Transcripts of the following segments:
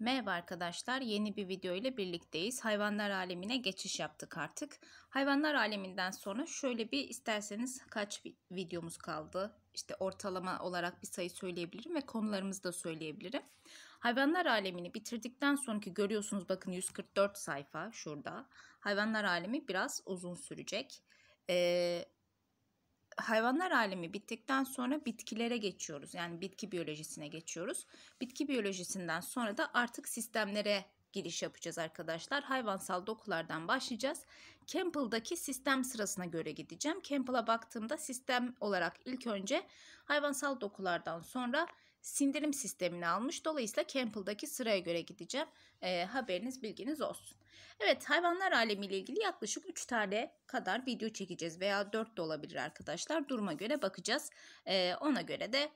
Merhaba arkadaşlar, yeni bir video ile birlikteyiz. Hayvanlar alemine geçiş yaptık artık. Hayvanlar aleminden sonra şöyle bir isterseniz kaç videomuz kaldı? İşte ortalama olarak bir sayı söyleyebilirim ve konularımızı da söyleyebilirim. Hayvanlar alemini bitirdikten sonraki görüyorsunuz bakın 144 sayfa şurada. Hayvanlar alemi biraz uzun sürecek. Ee, hayvanlar alemi bittikten sonra bitkilere geçiyoruz. Yani bitki biyolojisine geçiyoruz. Bitki biyolojisinden sonra da artık sistemlere giriş yapacağız arkadaşlar. Hayvansal dokulardan başlayacağız. Campbell'daki sistem sırasına göre gideceğim. Campbell'a baktığımda sistem olarak ilk önce hayvansal dokulardan sonra sindirim sistemini almış. Dolayısıyla Campbell'daki sıraya göre gideceğim. E, haberiniz bilginiz olsun. Evet hayvanlar alemiyle ilgili yaklaşık 3 tane kadar video çekeceğiz veya 4 de olabilir arkadaşlar. Duruma göre bakacağız. Ee, ona göre de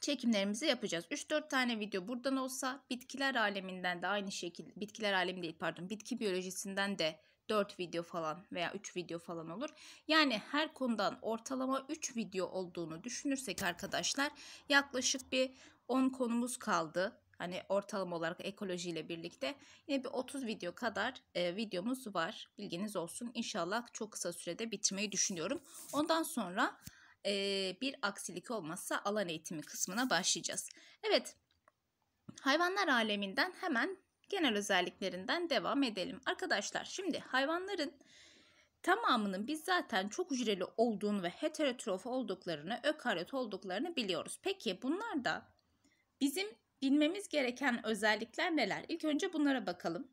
çekimlerimizi yapacağız. 3-4 tane video buradan olsa bitkiler aleminden de aynı şekilde bitkiler alemi değil pardon bitki biyolojisinden de 4 video falan veya 3 video falan olur. Yani her konudan ortalama 3 video olduğunu düşünürsek arkadaşlar yaklaşık bir 10 konumuz kaldı. Hani ortalama olarak ekolojiyle birlikte yine bir 30 video kadar e, videomuz var. Bilginiz olsun. İnşallah çok kısa sürede bitirmeyi düşünüyorum. Ondan sonra e, bir aksilik olmazsa alan eğitimi kısmına başlayacağız. Evet. Hayvanlar aleminden hemen genel özelliklerinden devam edelim. Arkadaşlar şimdi hayvanların tamamının biz zaten çok hücreli olduğunu ve heterotrof olduklarını, ökaryot olduklarını biliyoruz. Peki bunlar da bizim bilmemiz gereken özellikler neler? İlk önce bunlara bakalım.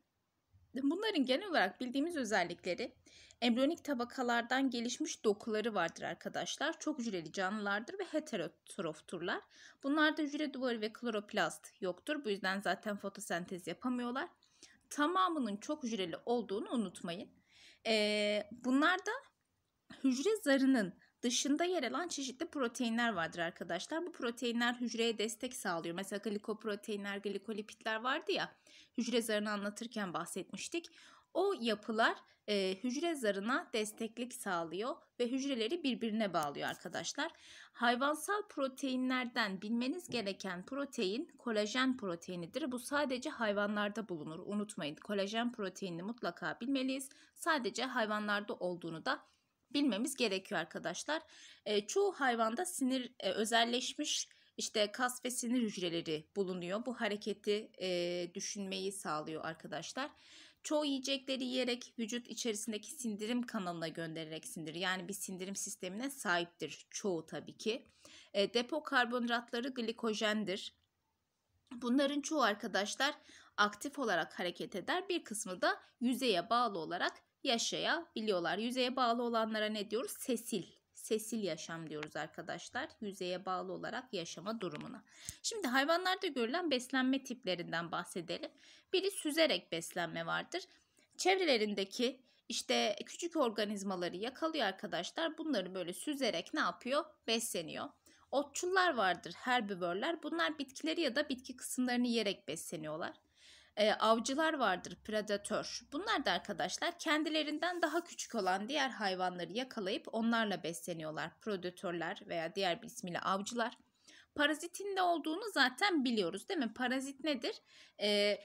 Bunların genel olarak bildiğimiz özellikleri embriyonik tabakalardan gelişmiş dokuları vardır arkadaşlar. Çok hücreli canlılardır ve heterotrofturlar. Bunlarda hücre duvarı ve kloroplast yoktur. Bu yüzden zaten fotosentez yapamıyorlar. Tamamının çok hücreli olduğunu unutmayın. Ee, bunlar hücre zarının dışında yer alan çeşitli proteinler vardır arkadaşlar. Bu proteinler hücreye destek sağlıyor. Mesela glikoproteinler, glikolipitler vardı ya hücre zarını anlatırken bahsetmiştik. O yapılar e, hücre zarına desteklik sağlıyor ve hücreleri birbirine bağlıyor arkadaşlar. Hayvansal proteinlerden bilmeniz gereken protein kolajen proteinidir. Bu sadece hayvanlarda bulunur. Unutmayın kolajen proteinini mutlaka bilmeliyiz. Sadece hayvanlarda olduğunu da bilmemiz gerekiyor arkadaşlar. E, çoğu hayvanda sinir e, özelleşmiş işte kas ve sinir hücreleri bulunuyor. Bu hareketi e, düşünmeyi sağlıyor arkadaşlar. Çoğu yiyecekleri yiyerek vücut içerisindeki sindirim kanalına göndererek sindir. Yani bir sindirim sistemine sahiptir çoğu tabii ki. E, depo karbonhidratları glikojendir. Bunların çoğu arkadaşlar aktif olarak hareket eder. Bir kısmı da yüzeye bağlı olarak yaşayabiliyorlar. Yüzeye bağlı olanlara ne diyoruz? Sesil. Sesil yaşam diyoruz arkadaşlar. Yüzeye bağlı olarak yaşama durumuna. Şimdi hayvanlarda görülen beslenme tiplerinden bahsedelim. Biri süzerek beslenme vardır. Çevrelerindeki işte küçük organizmaları yakalıyor arkadaşlar. Bunları böyle süzerek ne yapıyor? Besleniyor. Otçullar vardır, herbivörler. Bunlar bitkileri ya da bitki kısımlarını yiyerek besleniyorlar e, avcılar vardır, predatör. Bunlar da arkadaşlar kendilerinden daha küçük olan diğer hayvanları yakalayıp onlarla besleniyorlar. Predatörler veya diğer bir ismiyle avcılar. Parazitin de olduğunu zaten biliyoruz değil mi? Parazit nedir? E,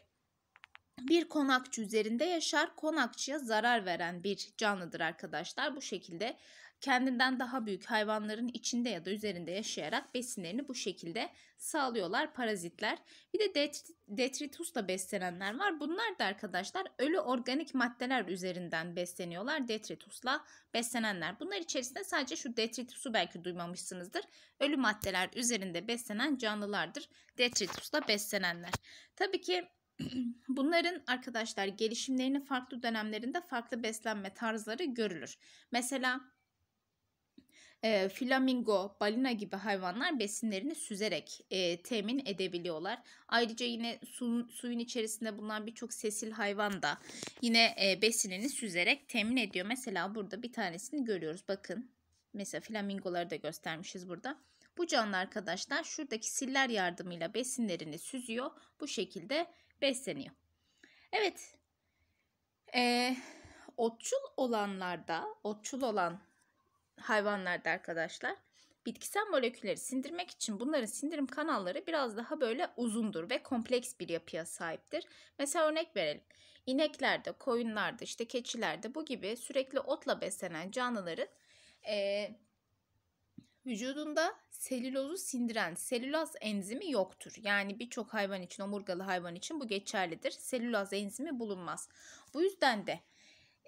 bir konakçı üzerinde yaşar, konakçıya zarar veren bir canlıdır arkadaşlar. Bu şekilde kendinden daha büyük hayvanların içinde ya da üzerinde yaşayarak besinlerini bu şekilde sağlıyorlar parazitler. Bir de detritusla beslenenler var. Bunlar da arkadaşlar ölü organik maddeler üzerinden besleniyorlar. Detritusla beslenenler. Bunlar içerisinde sadece şu detritusu belki duymamışsınızdır. Ölü maddeler üzerinde beslenen canlılardır. Detritusla beslenenler. Tabii ki Bunların arkadaşlar gelişimlerinin farklı dönemlerinde farklı beslenme tarzları görülür. Mesela e, flamingo, balina gibi hayvanlar besinlerini süzerek e, temin edebiliyorlar. Ayrıca yine su, suyun içerisinde bulunan birçok sesil hayvan da yine e, besinini süzerek temin ediyor. Mesela burada bir tanesini görüyoruz. Bakın mesela flamingoları da göstermişiz burada. Bu canlı arkadaşlar şuradaki siller yardımıyla besinlerini süzüyor. Bu şekilde besleniyor. Evet. Ee, otçul olanlarda, otçul olan hayvanlarda arkadaşlar bitkisel molekülleri sindirmek için bunların sindirim kanalları biraz daha böyle uzundur ve kompleks bir yapıya sahiptir. Mesela örnek verelim. İneklerde, koyunlarda, işte keçilerde bu gibi sürekli otla beslenen canlıların e, vücudunda selülozu sindiren selülaz enzimi yoktur. Yani birçok hayvan için, omurgalı hayvan için bu geçerlidir. Selülaz enzimi bulunmaz. Bu yüzden de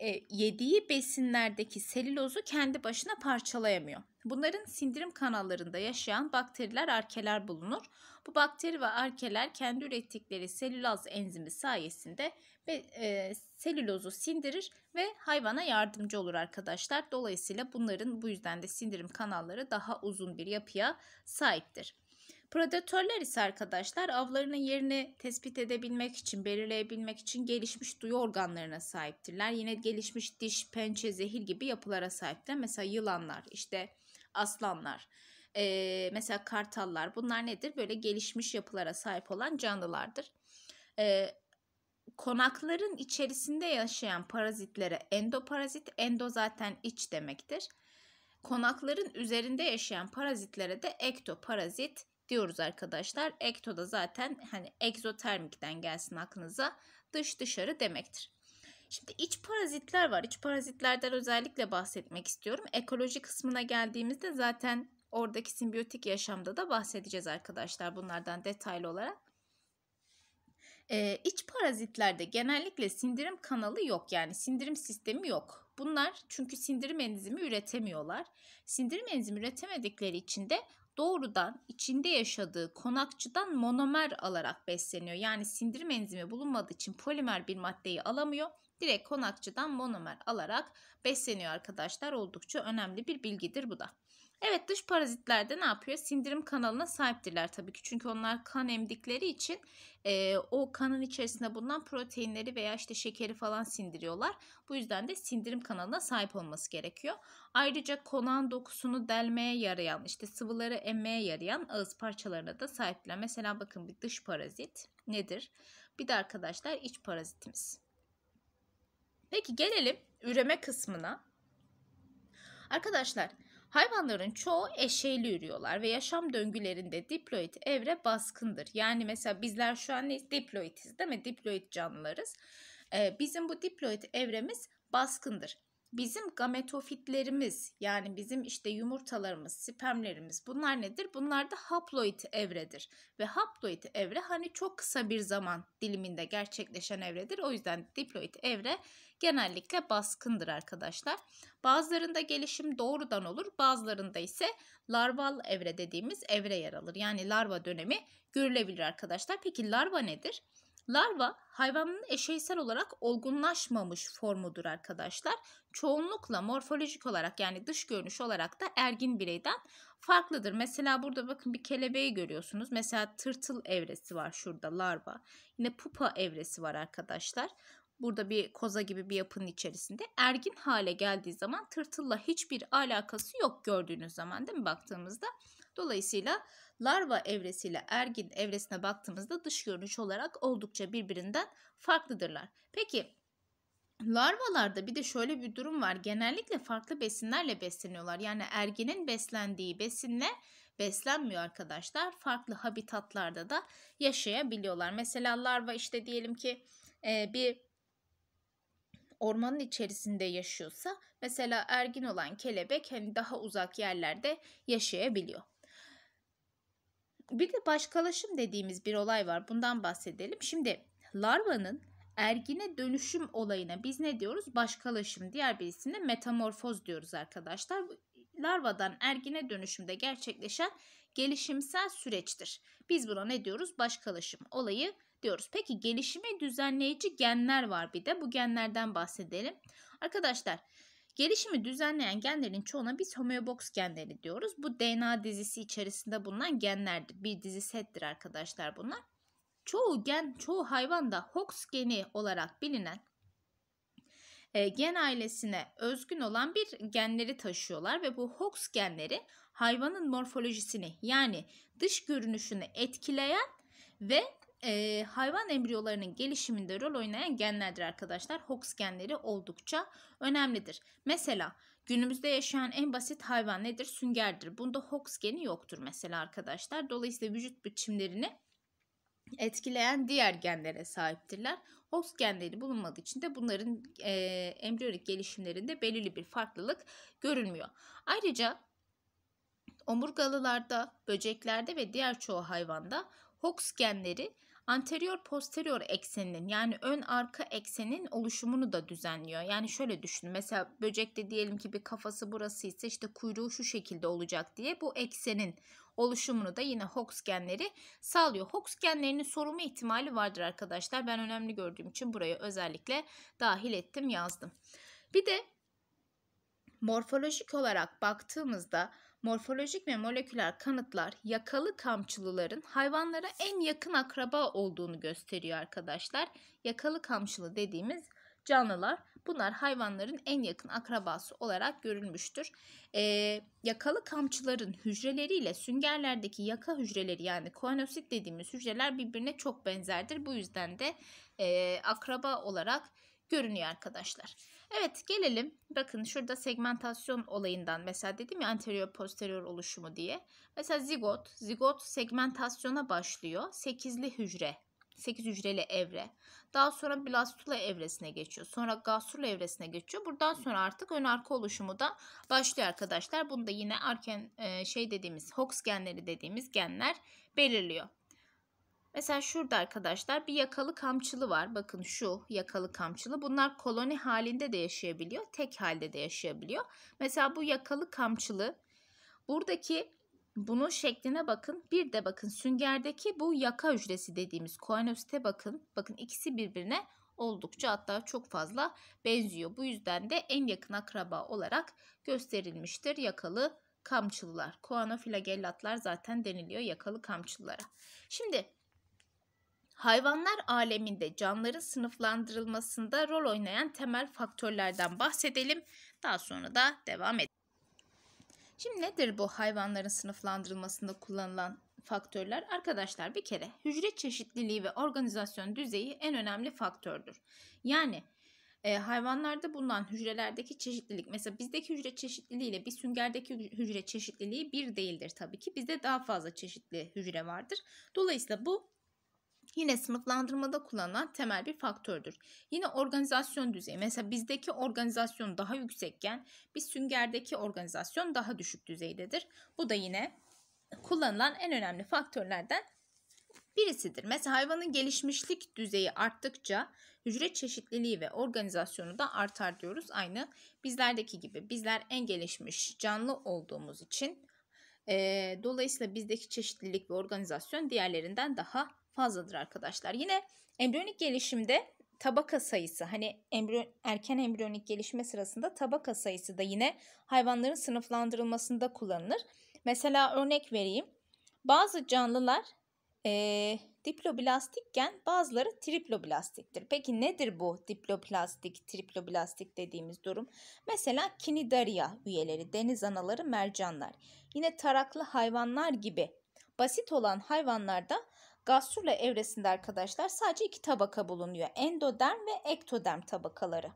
e, yediği besinlerdeki selülozu kendi başına parçalayamıyor. Bunların sindirim kanallarında yaşayan bakteriler, arkeler bulunur. Bu bakteri ve arkeler kendi ürettikleri selülaz enzimi sayesinde ve, e, selülozu sindirir ve hayvana yardımcı olur arkadaşlar. Dolayısıyla bunların bu yüzden de sindirim kanalları daha uzun bir yapıya sahiptir. Predatörler ise arkadaşlar avlarının yerini tespit edebilmek için, belirleyebilmek için gelişmiş duyu organlarına sahiptirler. Yine gelişmiş diş, pençe, zehir gibi yapılara sahiptir. Mesela yılanlar, işte aslanlar, ee, mesela kartallar bunlar nedir? Böyle gelişmiş yapılara sahip olan canlılardır. Ee, konakların içerisinde yaşayan parazitlere endoparazit, endo zaten iç demektir. Konakların üzerinde yaşayan parazitlere de ektoparazit diyoruz arkadaşlar. Ekto da zaten hani egzotermikten gelsin aklınıza dış dışarı demektir. Şimdi iç parazitler var. İç parazitlerden özellikle bahsetmek istiyorum. Ekoloji kısmına geldiğimizde zaten oradaki simbiyotik yaşamda da bahsedeceğiz arkadaşlar bunlardan detaylı olarak. Ee, iç parazitlerde genellikle sindirim kanalı yok yani sindirim sistemi yok. Bunlar çünkü sindirim enzimi üretemiyorlar. Sindirim enzimi üretemedikleri için de doğrudan içinde yaşadığı konakçıdan monomer alarak besleniyor. Yani sindirim enzimi bulunmadığı için polimer bir maddeyi alamıyor. Direkt konakçıdan monomer alarak besleniyor arkadaşlar. Oldukça önemli bir bilgidir bu da. Evet dış parazitler de ne yapıyor? Sindirim kanalına sahiptirler tabii ki. Çünkü onlar kan emdikleri için e, o kanın içerisinde bulunan proteinleri veya işte şekeri falan sindiriyorlar. Bu yüzden de sindirim kanalına sahip olması gerekiyor. Ayrıca konağın dokusunu delmeye yarayan, işte sıvıları emmeye yarayan ağız parçalarına da sahipler. Mesela bakın bir dış parazit nedir? Bir de arkadaşlar iç parazitimiz. Peki gelelim üreme kısmına. Arkadaşlar Hayvanların çoğu eşeğli yürüyorlar ve yaşam döngülerinde diploid evre baskındır. Yani mesela bizler şu an ne? Diploitiz değil mi? Diploid canlılarız. Ee, bizim bu diploid evremiz baskındır. Bizim gametofitlerimiz yani bizim işte yumurtalarımız, spermlerimiz bunlar nedir? Bunlar da haploid evredir. Ve haploid evre hani çok kısa bir zaman diliminde gerçekleşen evredir. O yüzden diploid evre genellikle baskındır arkadaşlar. Bazılarında gelişim doğrudan olur, bazılarında ise larval evre dediğimiz evre yer alır. Yani larva dönemi görülebilir arkadaşlar. Peki larva nedir? Larva hayvanın eşeysel olarak olgunlaşmamış formudur arkadaşlar. Çoğunlukla morfolojik olarak yani dış görünüş olarak da ergin bireyden farklıdır. Mesela burada bakın bir kelebeği görüyorsunuz. Mesela tırtıl evresi var şurada larva. Yine pupa evresi var arkadaşlar burada bir koza gibi bir yapının içerisinde ergin hale geldiği zaman tırtılla hiçbir alakası yok gördüğünüz zaman değil mi baktığımızda Dolayısıyla larva evresiyle ergin evresine baktığımızda dış görünüş olarak oldukça birbirinden farklıdırlar. Peki Larvalarda bir de şöyle bir durum var. Genellikle farklı besinlerle besleniyorlar. Yani erginin beslendiği besinle beslenmiyor arkadaşlar. Farklı habitatlarda da yaşayabiliyorlar. Mesela larva işte diyelim ki e, bir ormanın içerisinde yaşıyorsa mesela ergin olan kelebek hani daha uzak yerlerde yaşayabiliyor. Bir de başkalaşım dediğimiz bir olay var. Bundan bahsedelim. Şimdi larvanın ergine dönüşüm olayına biz ne diyoruz? Başkalaşım. Diğer bir isimle metamorfoz diyoruz arkadaşlar. Larvadan ergine dönüşümde gerçekleşen gelişimsel süreçtir. Biz buna ne diyoruz? Başkalaşım olayı diyoruz. Peki gelişimi düzenleyici genler var bir de. Bu genlerden bahsedelim. Arkadaşlar Gelişimi düzenleyen genlerin çoğuna biz homeobox genleri diyoruz. Bu DNA dizisi içerisinde bulunan genlerdir. Bir dizi settir arkadaşlar bunlar. Çoğu gen, çoğu hayvanda Hox geni olarak bilinen e, gen ailesine özgün olan bir genleri taşıyorlar ve bu Hox genleri hayvanın morfolojisini yani dış görünüşünü etkileyen ve e, hayvan embriyolarının gelişiminde rol oynayan genlerdir arkadaşlar. Hox genleri oldukça önemlidir. Mesela günümüzde yaşayan en basit hayvan nedir? Süngerdir. Bunda Hox geni yoktur mesela arkadaşlar. Dolayısıyla vücut biçimlerini etkileyen diğer genlere sahiptirler. Hox genleri bulunmadığı için de bunların e, embriyonik gelişimlerinde belirli bir farklılık görülmüyor. Ayrıca omurgalılarda, böceklerde ve diğer çoğu hayvanda Hox genleri Anterior posterior ekseninin yani ön arka eksenin oluşumunu da düzenliyor. Yani şöyle düşünün mesela böcekte diyelim ki bir kafası burası ise işte kuyruğu şu şekilde olacak diye bu eksenin oluşumunu da yine Hox genleri sağlıyor. Hox genlerinin sorulma ihtimali vardır arkadaşlar. Ben önemli gördüğüm için buraya özellikle dahil ettim yazdım. Bir de morfolojik olarak baktığımızda morfolojik ve moleküler kanıtlar yakalı kamçılıların hayvanlara en yakın akraba olduğunu gösteriyor arkadaşlar. Yakalı kamçılı dediğimiz canlılar bunlar hayvanların en yakın akrabası olarak görülmüştür. Ee, yakalı kamçıların hücreleriyle süngerlerdeki yaka hücreleri yani kuanosit dediğimiz hücreler birbirine çok benzerdir. Bu yüzden de e, akraba olarak görünüyor arkadaşlar. Evet gelelim bakın şurada segmentasyon olayından mesela dedim ya anterior posterior oluşumu diye. Mesela zigot, zigot segmentasyona başlıyor. Sekizli hücre sekiz hücreli evre. Daha sonra blastula evresine geçiyor. Sonra gastrula evresine geçiyor. Buradan sonra artık ön arka oluşumu da başlıyor arkadaşlar. Bunu da yine arken e, şey dediğimiz Hox genleri dediğimiz genler belirliyor. Mesela şurada arkadaşlar bir yakalı kamçılı var. Bakın şu yakalı kamçılı. Bunlar koloni halinde de yaşayabiliyor. Tek halde de yaşayabiliyor. Mesela bu yakalı kamçılı buradaki bunun şekline bakın. Bir de bakın süngerdeki bu yaka hücresi dediğimiz koanöste bakın. Bakın ikisi birbirine oldukça hatta çok fazla benziyor. Bu yüzden de en yakın akraba olarak gösterilmiştir yakalı kamçılılar. Koanoflagellatlar zaten deniliyor yakalı kamçılılara. Şimdi Hayvanlar aleminde canlıların sınıflandırılmasında rol oynayan temel faktörlerden bahsedelim. Daha sonra da devam edelim. Şimdi nedir bu hayvanların sınıflandırılmasında kullanılan faktörler? Arkadaşlar bir kere hücre çeşitliliği ve organizasyon düzeyi en önemli faktördür. Yani e, hayvanlarda bulunan hücrelerdeki çeşitlilik mesela bizdeki hücre çeşitliliği ile bir süngerdeki hücre çeşitliliği bir değildir tabii ki. Bizde daha fazla çeşitli hücre vardır. Dolayısıyla bu yine sınıflandırmada kullanılan temel bir faktördür. Yine organizasyon düzeyi. Mesela bizdeki organizasyon daha yüksekken biz süngerdeki organizasyon daha düşük düzeydedir. Bu da yine kullanılan en önemli faktörlerden birisidir. Mesela hayvanın gelişmişlik düzeyi arttıkça hücre çeşitliliği ve organizasyonu da artar diyoruz. Aynı bizlerdeki gibi. Bizler en gelişmiş canlı olduğumuz için e, dolayısıyla bizdeki çeşitlilik ve organizasyon diğerlerinden daha fazladır arkadaşlar. Yine embriyonik gelişimde tabaka sayısı hani embriyo, erken embriyonik gelişme sırasında tabaka sayısı da yine hayvanların sınıflandırılmasında kullanılır. Mesela örnek vereyim. Bazı canlılar e, diplobilastikken bazıları triploblastiktir. Peki nedir bu diploblastik triploblastik dediğimiz durum? Mesela kinidaria üyeleri, deniz anaları, mercanlar. Yine taraklı hayvanlar gibi basit olan hayvanlarda Gastrula evresinde arkadaşlar sadece iki tabaka bulunuyor. Endoderm ve ektoderm tabakaları.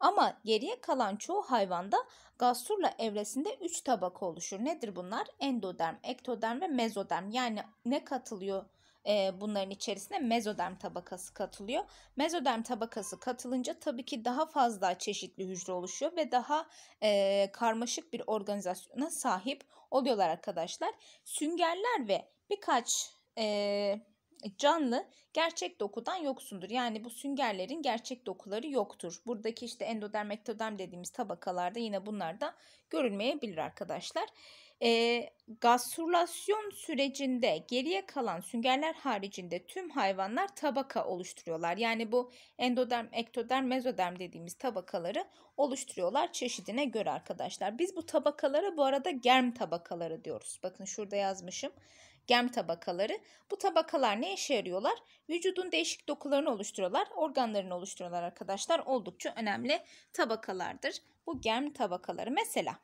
Ama geriye kalan çoğu hayvanda gastrula evresinde 3 tabaka oluşur. Nedir bunlar? Endoderm, ektoderm ve mezoderm. Yani ne katılıyor e, bunların içerisine? Mezoderm tabakası katılıyor. Mezoderm tabakası katılınca tabii ki daha fazla çeşitli hücre oluşuyor ve daha e, karmaşık bir organizasyona sahip oluyorlar arkadaşlar. Süngerler ve birkaç e, canlı gerçek dokudan yoksundur. Yani bu süngerlerin gerçek dokuları yoktur. Buradaki işte endoderm, ektoderm dediğimiz tabakalarda yine bunlar da görülmeyebilir arkadaşlar. E, gastrülasyon sürecinde geriye kalan süngerler haricinde tüm hayvanlar tabaka oluşturuyorlar. Yani bu endoderm, ektoderm, mezoderm dediğimiz tabakaları oluşturuyorlar çeşidine göre arkadaşlar. Biz bu tabakalara bu arada germ tabakaları diyoruz. Bakın şurada yazmışım gem tabakaları. Bu tabakalar ne işe yarıyorlar? Vücudun değişik dokularını oluşturuyorlar, organlarını oluşturuyorlar arkadaşlar. Oldukça önemli tabakalardır. Bu gem tabakaları mesela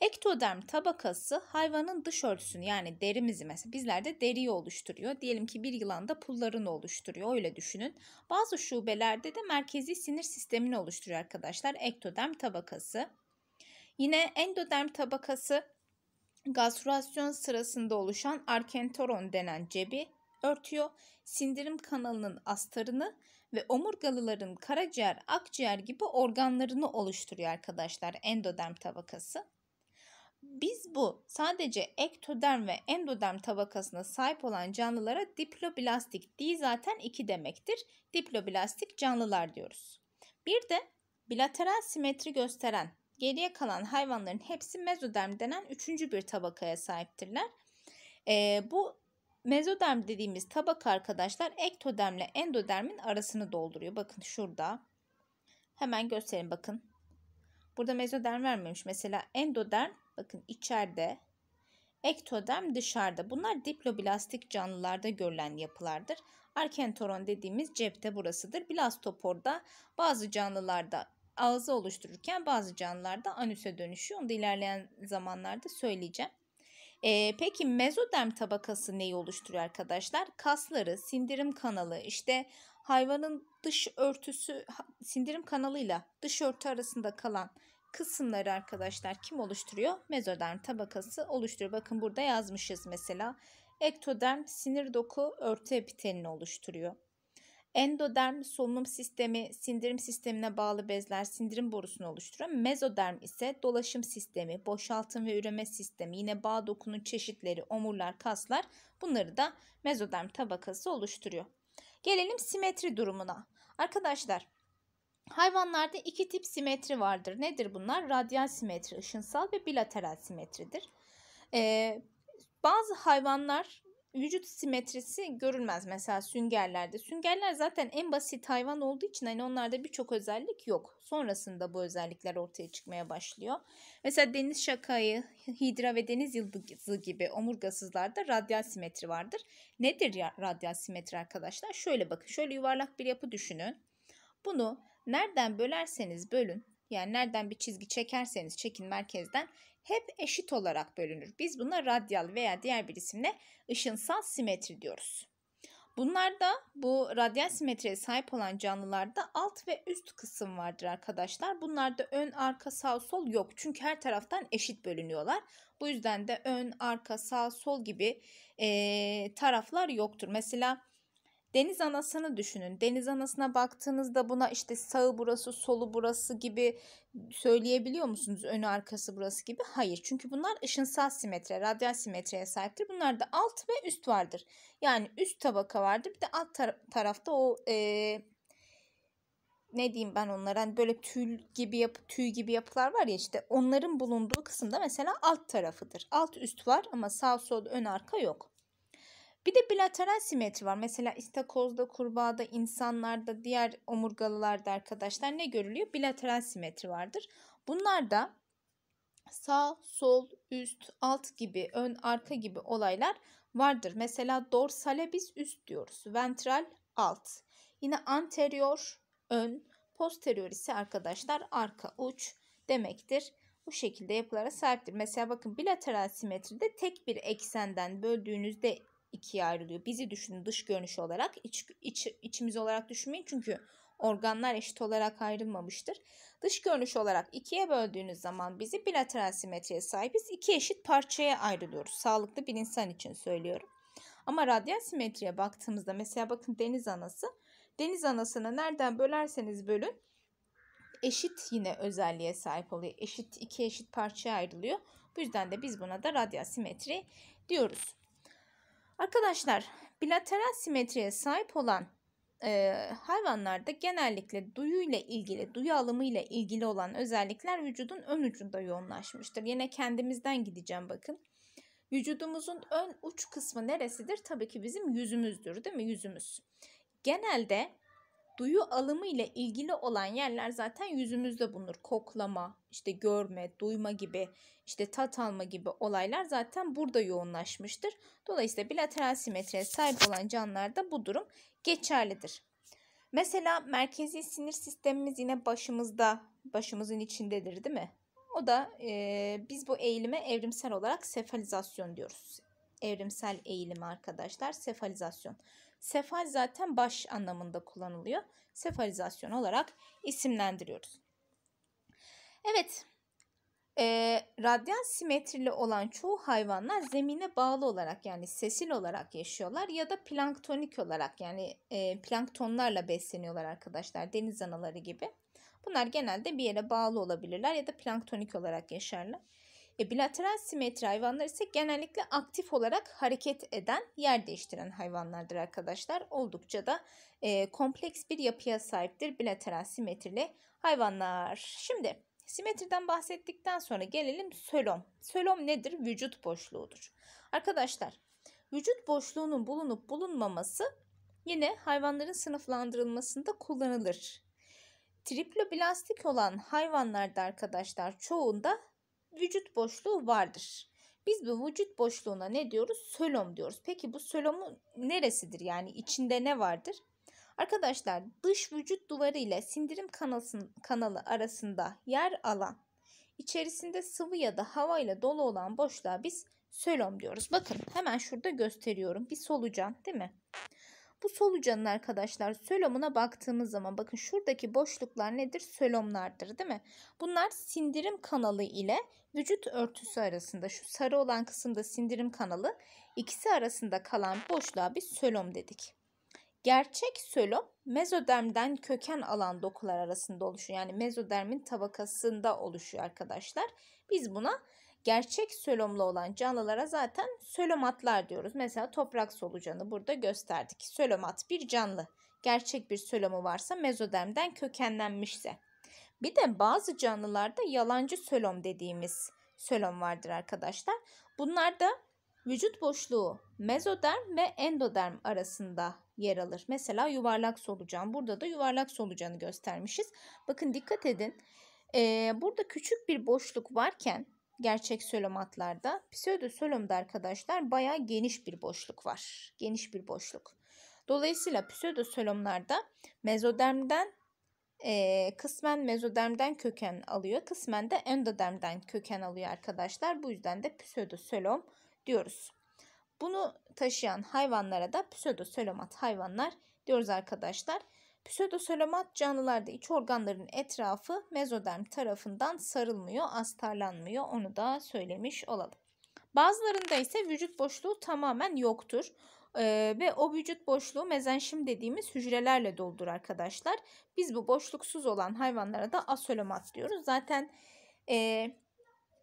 Ektoderm tabakası hayvanın dış örtüsünü yani derimizi mesela bizlerde deriyi oluşturuyor. Diyelim ki bir yılan da pullarını oluşturuyor öyle düşünün. Bazı şubelerde de merkezi sinir sistemini oluşturuyor arkadaşlar ektoderm tabakası. Yine endoderm tabakası Gastrasyon sırasında oluşan arkenteron denen cebi örtüyor, sindirim kanalının astarını ve omurgalıların karaciğer, akciğer gibi organlarını oluşturuyor arkadaşlar endoderm tabakası. Biz bu sadece ektoderm ve endoderm tabakasına sahip olan canlılara diploblastik değil zaten iki demektir. Diploblastik canlılar diyoruz. Bir de bilateral simetri gösteren Geriye kalan hayvanların hepsi mezoderm denen üçüncü bir tabakaya sahiptirler. E, bu mezoderm dediğimiz tabaka arkadaşlar ektodermle endodermin arasını dolduruyor. Bakın şurada. Hemen göstereyim bakın. Burada mezoderm vermemiş. Mesela endoderm bakın içeride. Ektoderm dışarıda. Bunlar diploblastik canlılarda görülen yapılardır. Arkentoron dediğimiz cepte burasıdır. Blastoporda bazı canlılarda ağzı oluştururken bazı canlılarda anüse dönüşüyor. Onu da ilerleyen zamanlarda söyleyeceğim. E, peki mezoderm tabakası neyi oluşturuyor arkadaşlar? Kasları, sindirim kanalı, işte hayvanın dış örtüsü, sindirim kanalıyla dış örtü arasında kalan kısımları arkadaşlar kim oluşturuyor? Mezoderm tabakası oluşturuyor. Bakın burada yazmışız mesela. Ektoderm sinir doku örtü epitelini oluşturuyor. Endoderm solunum sistemi sindirim sistemine bağlı bezler sindirim borusunu oluşturan mezoderm ise dolaşım sistemi, boşaltım ve üreme sistemi, yine bağ dokunun çeşitleri, omurlar, kaslar bunları da mezoderm tabakası oluşturuyor. Gelelim simetri durumuna. Arkadaşlar hayvanlarda iki tip simetri vardır. Nedir bunlar? Radyal simetri, ışınsal ve bilateral simetridir. Ee, bazı hayvanlar vücut simetrisi görülmez mesela süngerlerde. Süngerler zaten en basit hayvan olduğu için hani onlarda birçok özellik yok. Sonrasında bu özellikler ortaya çıkmaya başlıyor. Mesela deniz şakayı, hidra ve deniz yıldızı gibi omurgasızlarda radyal simetri vardır. Nedir ya radyal simetri arkadaşlar? Şöyle bakın. Şöyle yuvarlak bir yapı düşünün. Bunu nereden bölerseniz bölün yani nereden bir çizgi çekerseniz çekin merkezden hep eşit olarak bölünür. Biz buna radyal veya diğer bir isimle ışınsal simetri diyoruz. Bunlarda bu radyal simetriye sahip olan canlılarda alt ve üst kısım vardır arkadaşlar. Bunlarda ön, arka, sağ, sol yok. Çünkü her taraftan eşit bölünüyorlar. Bu yüzden de ön, arka, sağ, sol gibi e, taraflar yoktur. Mesela Deniz anasını düşünün. Deniz anasına baktığınızda buna işte sağı burası, solu burası gibi söyleyebiliyor musunuz? Önü arkası burası gibi. Hayır. Çünkü bunlar ışınsal simetri, radyal simetriye sahiptir. Bunlarda alt ve üst vardır. Yani üst tabaka vardır. Bir de alt tar- tarafta o e, ne diyeyim ben onlara hani böyle tül gibi yapı tüy gibi yapılar var ya işte onların bulunduğu kısımda mesela alt tarafıdır. Alt üst var ama sağ sol ön arka yok. Bir de bilateral simetri var. Mesela istakozda, kurbağada, insanlarda, diğer omurgalılarda arkadaşlar ne görülüyor? Bilateral simetri vardır. Bunlar da sağ, sol, üst, alt gibi, ön, arka gibi olaylar vardır. Mesela dorsale biz üst diyoruz. Ventral alt. Yine anterior ön, posterior ise arkadaşlar arka uç demektir. Bu şekilde yapılara sahiptir. Mesela bakın bilateral simetride tek bir eksenden böldüğünüzde ikiye ayrılıyor. Bizi düşünün dış görünüş olarak, iç, iç, içimiz olarak düşünmeyin çünkü organlar eşit olarak ayrılmamıştır. Dış görünüş olarak ikiye böldüğünüz zaman bizi bilateral simetriye sahibiz. İki eşit parçaya ayrılıyoruz. Sağlıklı bir insan için söylüyorum. Ama radyal simetriye baktığımızda mesela bakın deniz anası. Deniz anasını nereden bölerseniz bölün eşit yine özelliğe sahip oluyor. Eşit iki eşit parçaya ayrılıyor. Bu yüzden de biz buna da radyal simetri diyoruz. Arkadaşlar bilateral simetriye sahip olan e, hayvanlarda genellikle duyuyla ilgili, duyu alımıyla ilgili olan özellikler vücudun ön ucunda yoğunlaşmıştır. Yine kendimizden gideceğim bakın. Vücudumuzun ön uç kısmı neresidir? Tabii ki bizim yüzümüzdür değil mi? Yüzümüz. Genelde duyu alımı ile ilgili olan yerler zaten yüzümüzde bulunur. Koklama, işte görme, duyma gibi işte tat alma gibi olaylar zaten burada yoğunlaşmıştır. Dolayısıyla bilateral simetriye sahip olan canlılarda bu durum geçerlidir. Mesela merkezi sinir sistemimiz yine başımızda, başımızın içindedir değil mi? O da e, biz bu eğilime evrimsel olarak sefalizasyon diyoruz. Evrimsel eğilim arkadaşlar sefalizasyon. Sefal zaten baş anlamında kullanılıyor. Sefalizasyon olarak isimlendiriyoruz. Evet e, radyant simetrili olan çoğu hayvanlar zemine bağlı olarak yani sesil olarak yaşıyorlar ya da planktonik olarak yani e, planktonlarla besleniyorlar arkadaşlar deniz anaları gibi. Bunlar genelde bir yere bağlı olabilirler ya da planktonik olarak yaşarlar. E, bilateral simetri hayvanlar ise genellikle aktif olarak hareket eden, yer değiştiren hayvanlardır arkadaşlar. Oldukça da e, kompleks bir yapıya sahiptir bilateral simetrili hayvanlar. Şimdi Simetriden bahsettikten sonra gelelim sölom. Sölom nedir? Vücut boşluğudur. Arkadaşlar vücut boşluğunun bulunup bulunmaması yine hayvanların sınıflandırılmasında kullanılır. Triploblastik olan hayvanlarda arkadaşlar çoğunda vücut boşluğu vardır. Biz bu vücut boşluğuna ne diyoruz? Sölom diyoruz. Peki bu sölomun neresidir? Yani içinde ne vardır? Arkadaşlar dış vücut duvarı ile sindirim kanalsın, kanalı arasında yer alan içerisinde sıvı ya da hava ile dolu olan boşluğa biz sölom diyoruz. Bakın hemen şurada gösteriyorum. Bir solucan değil mi? Bu solucanın arkadaşlar sölomuna baktığımız zaman bakın şuradaki boşluklar nedir? Sölomlardır değil mi? Bunlar sindirim kanalı ile vücut örtüsü arasında şu sarı olan kısımda sindirim kanalı ikisi arasında kalan boşluğa biz sölom dedik. Gerçek sölüm mezodermden köken alan dokular arasında oluşuyor. Yani mezodermin tabakasında oluşuyor arkadaşlar. Biz buna gerçek sölomlu olan canlılara zaten sölomatlar diyoruz. Mesela toprak solucanı burada gösterdik. Sölomat bir canlı. Gerçek bir sölomu varsa mezodermden kökenlenmişse. Bir de bazı canlılarda yalancı sölom dediğimiz sölom vardır arkadaşlar. Bunlar da Vücut boşluğu mezoderm ve endoderm arasında yer alır. Mesela yuvarlak solucan. Burada da yuvarlak solucanı göstermişiz. Bakın dikkat edin. Ee, burada küçük bir boşluk varken gerçek sölömatlarda pseudosölomda arkadaşlar baya geniş bir boşluk var. Geniş bir boşluk. Dolayısıyla pseudosölomlarda mezodermden e, kısmen mezodermden köken alıyor. Kısmen de endodermden köken alıyor arkadaşlar. Bu yüzden de pseudosölom diyoruz. Bunu taşıyan hayvanlara da pseudosölomat hayvanlar diyoruz arkadaşlar. Pseudosölomat canlılarda iç organların etrafı mezoderm tarafından sarılmıyor, astarlanmıyor. Onu da söylemiş olalım. Bazılarında ise vücut boşluğu tamamen yoktur. Ee, ve o vücut boşluğu mezenşim dediğimiz hücrelerle doldur arkadaşlar. Biz bu boşluksuz olan hayvanlara da asölomat diyoruz. Zaten e,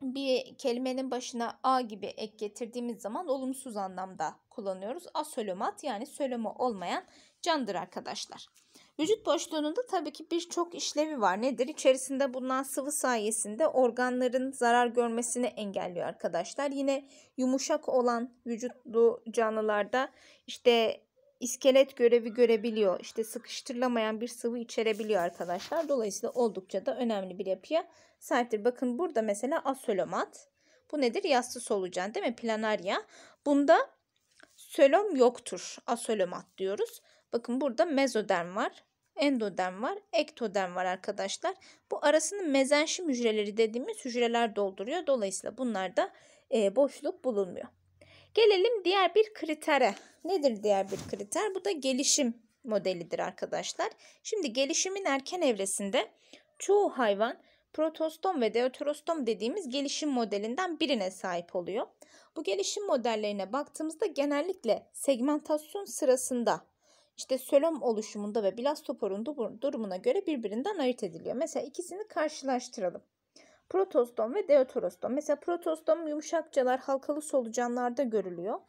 bir kelimenin başına a gibi ek getirdiğimiz zaman olumsuz anlamda kullanıyoruz. Asölomat yani söloma olmayan candır arkadaşlar. Vücut boşluğunun tabii ki birçok işlevi var. Nedir? İçerisinde bulunan sıvı sayesinde organların zarar görmesini engelliyor arkadaşlar. Yine yumuşak olan vücutlu canlılarda işte iskelet görevi görebiliyor. İşte sıkıştırılamayan bir sıvı içerebiliyor arkadaşlar. Dolayısıyla oldukça da önemli bir yapıya sahiptir. Bakın burada mesela asölomat. Bu nedir? Yassı solucan değil mi? Planarya. Bunda sölom yoktur. Asölomat diyoruz. Bakın burada mezoderm var. Endoderm var, ektoderm var arkadaşlar. Bu arasını mezenşim hücreleri dediğimiz hücreler dolduruyor. Dolayısıyla bunlarda e, boşluk bulunmuyor. Gelelim diğer bir kritere. Nedir diğer bir kriter? Bu da gelişim modelidir arkadaşlar. Şimdi gelişimin erken evresinde çoğu hayvan protostom ve deuterostom dediğimiz gelişim modelinden birine sahip oluyor. Bu gelişim modellerine baktığımızda genellikle segmentasyon sırasında işte sölom oluşumunda ve blastoporun durumuna göre birbirinden ayırt ediliyor. Mesela ikisini karşılaştıralım. Protostom ve deuterostom. Mesela protostom yumuşakçalar halkalı solucanlarda görülüyor.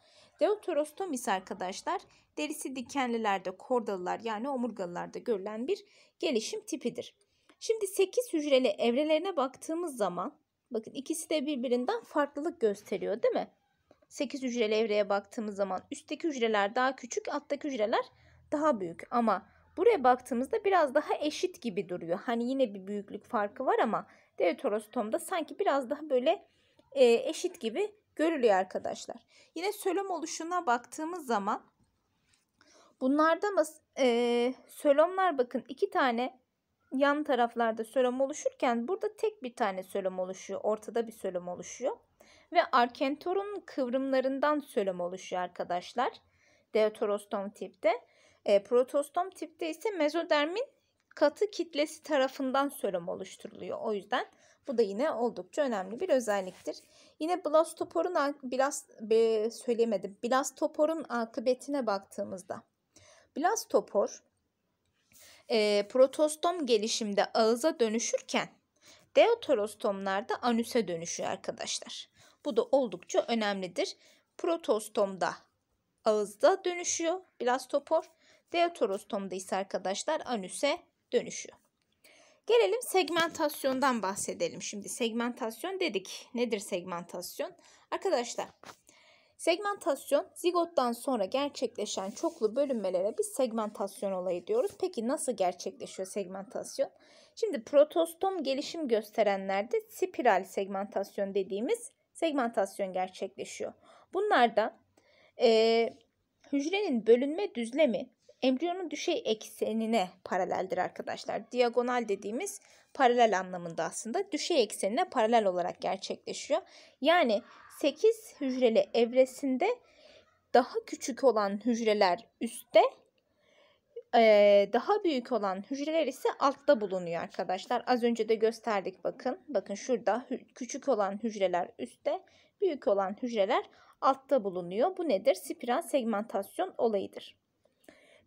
Deuterostom ise arkadaşlar derisi dikenlilerde, kordalılar yani omurgalılarda görülen bir gelişim tipidir. Şimdi 8 hücreli evrelerine baktığımız zaman bakın ikisi de birbirinden farklılık gösteriyor değil mi? 8 hücreli evreye baktığımız zaman üstteki hücreler daha küçük, alttaki hücreler daha büyük ama buraya baktığımızda biraz daha eşit gibi duruyor. Hani yine bir büyüklük farkı var ama Deuterostom'da sanki biraz daha böyle e, eşit gibi görülüyor arkadaşlar. Yine sölom oluşuna baktığımız zaman bunlarda mı e, sölomlar bakın iki tane yan taraflarda sölom oluşurken burada tek bir tane sölom oluşuyor. Ortada bir sölom oluşuyor. Ve arkentorun kıvrımlarından sölom oluşuyor arkadaşlar. Deuterostom tipte. E, protostom tipte ise mezodermin katı kitlesi tarafından sörüm oluşturuluyor. O yüzden bu da yine oldukça önemli bir özelliktir. Yine blastoporun biraz e, söylemedim. Blastoporun akıbetine baktığımızda blastopor e, protostom gelişimde ağıza dönüşürken deuterostomlarda anüse dönüşüyor arkadaşlar. Bu da oldukça önemlidir. Protostomda ağızda dönüşüyor blastopor. Deuterostomda ise arkadaşlar anüse dönüşüyor. Gelelim segmentasyondan bahsedelim. Şimdi segmentasyon dedik. Nedir segmentasyon? Arkadaşlar segmentasyon zigottan sonra gerçekleşen çoklu bölünmelere biz segmentasyon olayı diyoruz. Peki nasıl gerçekleşiyor segmentasyon? Şimdi protostom gelişim gösterenlerde spiral segmentasyon dediğimiz segmentasyon gerçekleşiyor. Bunlarda e, hücrenin bölünme düzlemi embriyonun düşey eksenine paraleldir arkadaşlar. Diagonal dediğimiz paralel anlamında aslında düşey eksenine paralel olarak gerçekleşiyor. Yani 8 hücreli evresinde daha küçük olan hücreler üstte, e, daha büyük olan hücreler ise altta bulunuyor arkadaşlar. Az önce de gösterdik bakın. Bakın şurada küçük olan hücreler üstte, büyük olan hücreler altta bulunuyor. Bu nedir? Spiral segmentasyon olayıdır.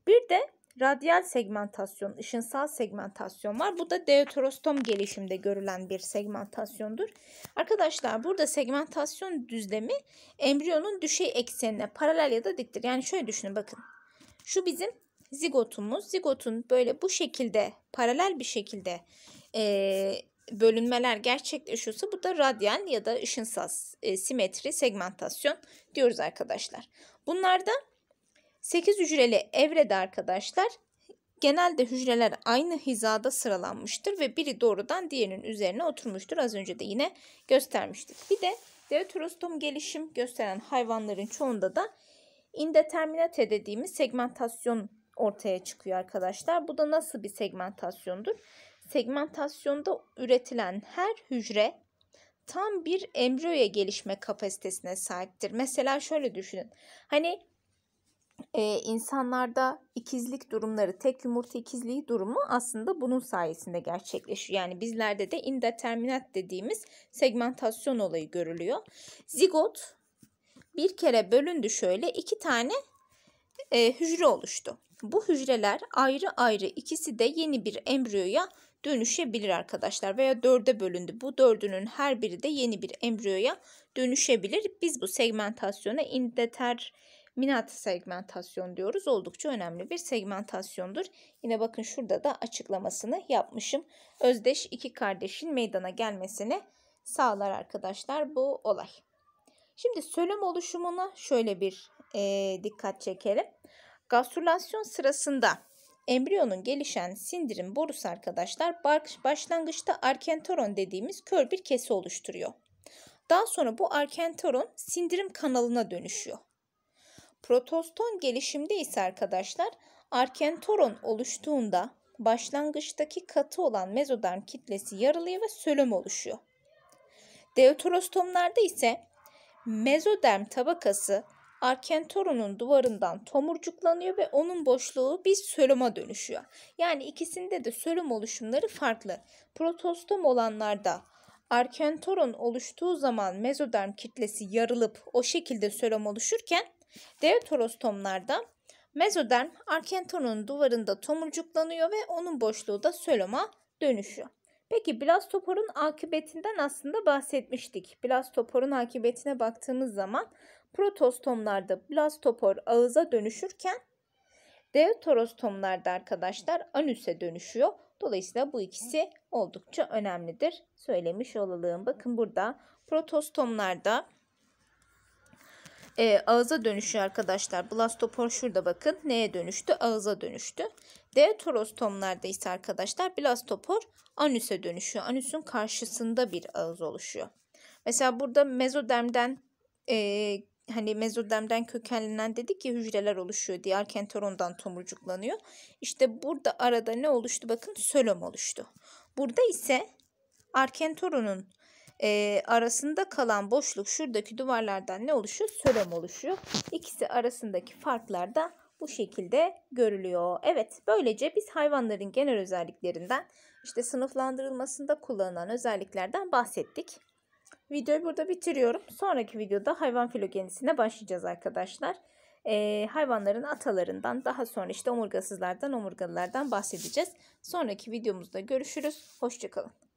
Bir de radyal segmentasyon, ışınsal segmentasyon var. Bu da deuterostom gelişimde görülen bir segmentasyondur. Arkadaşlar burada segmentasyon düzlemi embriyonun düşey eksenine paralel ya da diktir. Yani şöyle düşünün bakın. Şu bizim zigotumuz. Zigotun böyle bu şekilde paralel bir şekilde e, bölünmeler gerçekleşiyorsa bu da radyal ya da ışınsal e, simetri segmentasyon diyoruz arkadaşlar. Bunlarda 8 hücreli evrede arkadaşlar genelde hücreler aynı hizada sıralanmıştır ve biri doğrudan diğerinin üzerine oturmuştur. Az önce de yine göstermiştik. Bir de deuterostom gelişim gösteren hayvanların çoğunda da indeterminate dediğimiz segmentasyon ortaya çıkıyor arkadaşlar. Bu da nasıl bir segmentasyondur? Segmentasyonda üretilen her hücre tam bir embriyoya gelişme kapasitesine sahiptir. Mesela şöyle düşünün. Hani e, insanlarda ikizlik durumları, tek yumurta ikizliği durumu aslında bunun sayesinde gerçekleşiyor. Yani bizlerde de indeterminat dediğimiz segmentasyon olayı görülüyor. Zigot bir kere bölündü şöyle iki tane e, hücre oluştu. Bu hücreler ayrı ayrı ikisi de yeni bir embriyoya dönüşebilir arkadaşlar veya dörde bölündü. Bu dördünün her biri de yeni bir embriyoya dönüşebilir. Biz bu segmentasyona indeter Minat segmentasyon diyoruz. Oldukça önemli bir segmentasyondur. Yine bakın şurada da açıklamasını yapmışım. Özdeş iki kardeşin meydana gelmesini sağlar arkadaşlar bu olay. Şimdi sölüm oluşumuna şöyle bir e, dikkat çekelim. Gastrülasyon sırasında embriyonun gelişen sindirim borusu arkadaşlar başlangıçta arkenteron dediğimiz kör bir kesi oluşturuyor. Daha sonra bu arkenteron sindirim kanalına dönüşüyor. Protoston gelişimde ise arkadaşlar arkentoron oluştuğunda başlangıçtaki katı olan mezoderm kitlesi yarılıyor ve sölüm oluşuyor. Deuterostomlarda ise mezoderm tabakası arkentoronun duvarından tomurcuklanıyor ve onun boşluğu bir sölüma dönüşüyor. Yani ikisinde de sölüm oluşumları farklı. Protostom olanlarda arkentoron oluştuğu zaman mezoderm kitlesi yarılıp o şekilde sölüm oluşurken Dev torostomlarda mezoderm arkentonun duvarında tomurcuklanıyor ve onun boşluğu da söloma dönüşüyor. Peki blastoporun akıbetinden aslında bahsetmiştik. Blastoporun akıbetine baktığımız zaman protostomlarda blastopor ağıza dönüşürken deuterostomlarda arkadaşlar anüse dönüşüyor. Dolayısıyla bu ikisi oldukça önemlidir. Söylemiş olalım. Bakın burada protostomlarda e, ee, ağıza dönüşüyor arkadaşlar. Blastopor şurada bakın neye dönüştü? Ağıza dönüştü. Deuterostomlarda ise arkadaşlar blastopor anüse dönüşüyor. Anüsün karşısında bir ağız oluşuyor. Mesela burada mezodermden e, hani mezodermden kökenlenen dedik ki hücreler oluşuyor diye arkenterondan tomurcuklanıyor. İşte burada arada ne oluştu? Bakın sölom oluştu. Burada ise arkentorunun e, arasında kalan boşluk şuradaki duvarlardan ne oluşuyor? Sörem oluşuyor. İkisi arasındaki farklar da bu şekilde görülüyor. Evet böylece biz hayvanların genel özelliklerinden işte sınıflandırılmasında kullanılan özelliklerden bahsettik. Videoyu burada bitiriyorum. Sonraki videoda hayvan filogenisine başlayacağız arkadaşlar. Ee, hayvanların atalarından daha sonra işte omurgasızlardan omurgalılardan bahsedeceğiz. Sonraki videomuzda görüşürüz. Hoşçakalın.